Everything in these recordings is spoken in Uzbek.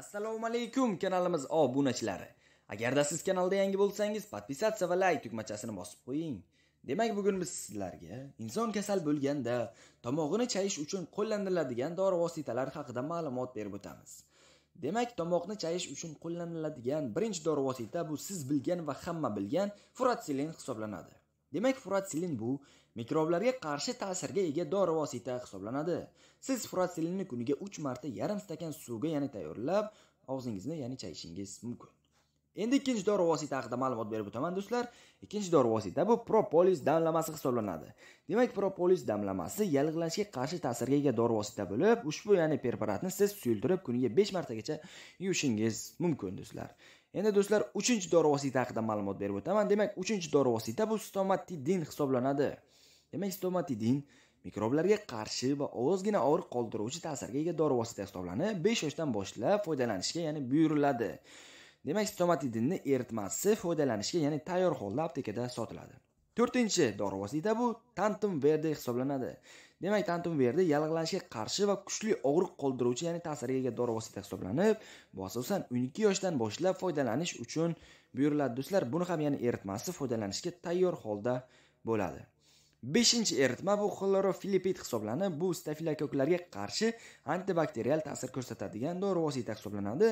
assalomu alaykum kanalimiz obunachilari agarda siz kanalda yangi bo'lsangiz podpisatsiya va layk tugmachasini bosib qo'ying demak bugun biz sizlarga inson kasal bo'lganda tomog'ini chayish uchun qo'llaniladigan dori vositalari haqida ma'lumot berib o'tamiz demak tomoqni chayish uchun qo'llaniladigan birinchi dori vosita bu siz bilgan va hamma bilgan furatsilin hisoblanadi demak furatsilin bu mikroblarga qarshi ta'sirga ega dori vosita hisoblanadi siz furatsilinni kuniga 3 marta yarim stakan suvga yana tayyorlab og'zingizni yana chayishingiz mumkin endi ikkinchi dori vosita haqida ma'lumot berib o'taman do'stlar ikkinchi dori vosita bu propolis damlamasi hisoblanadi demak propolis damlamasi yallig'lanishga qarshi ta'sirga ega dori vosita bo'lib ushbu ya'ni preparatni siz suyultirib kuniga besh martagacha yuvishingiz mumkin do'stlar endi do'stlar uchinchi dori vosita haqida ma'lumot berib o'taman demak uchinchi dori vosita bu stomatidin hisoblanadi demak stomatidin mikroblarga qarshi va ozgina og'riq qoldiruvchi ta'sirga ega dori vosita hisoblanib besh yoshdan boshlab foydalanishga ya'ni buyuriladi demak stomatidinni eritmasi foydalanishga ya'ni tayyor holda aptekada sotiladi to'rtinchi dori vosita bu tantum verde hisoblanadi demak tantum verde yallig'lanishga qarshi va kuchli og'riq qoldiruvchi ya'ni ta'sirga ega dori vosita hisoblanib bu asosan o'n ikki yoshdan boshlab foydalanish uchun buyuriladi do'stlar buni ham ya'ni eritmasi foydalanishga tayyor holda bo'ladi beshinchi eritma bu xlorofilipid hisoblanib bu stafilokoklarga qarshi antibakterial ta'sir ko'rsatadigan dori vosita hisoblanadi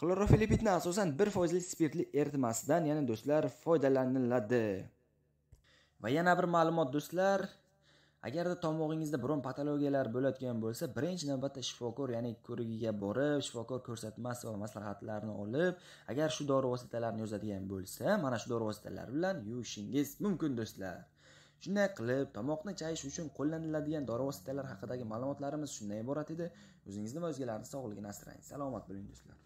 xlorofilipidni asosan bir foizli spirtli eritmasidan yana do'stlar foydalaniladi va yana bir ma'lumot do'stlar agarda tomog'ingizda biron patologiyalar bo'layotgan bo'lsa birinchi navbatda shifokor ya'ni ko'rigiga borib shifokor ko'rsatmasi va maslahatlarini olib agar shu dori vositalarini yozadigan bo'lsa mana shu dori vositalari bilan yuvishingiz mumkin do'stlar shunday qilib tomoqni chayish uchun qo'llaniladigan dori vositalari haqidagi ma'lumotlarimiz shundan iborat edi o'zingizni va o'zgalarni sog'ligini asrang salomat bo'ling do'stlar